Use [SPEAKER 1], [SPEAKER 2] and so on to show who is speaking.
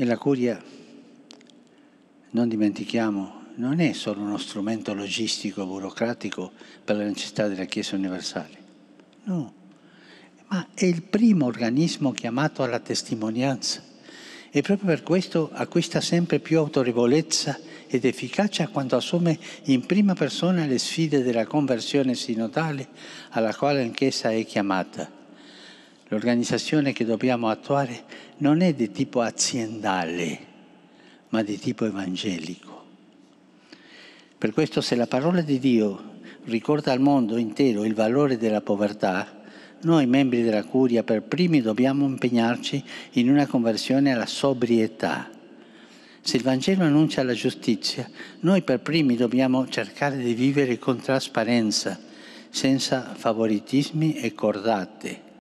[SPEAKER 1] E la curia, non dimentichiamo, non è solo uno strumento logistico, burocratico per la necessità della Chiesa universale. No, ma è il primo organismo chiamato alla testimonianza e proprio per questo acquista sempre più autorevolezza ed efficacia quando assume in prima persona le sfide della conversione sinodale alla quale anch'essa è chiamata L'organizzazione che dobbiamo attuare non è di tipo aziendale, ma di tipo evangelico. Per questo se la parola di Dio ricorda al mondo intero il valore della povertà, noi membri della Curia per primi dobbiamo impegnarci in una conversione alla sobrietà. Se il Vangelo annuncia la giustizia, noi per primi dobbiamo cercare di vivere con trasparenza, senza favoritismi e cordate.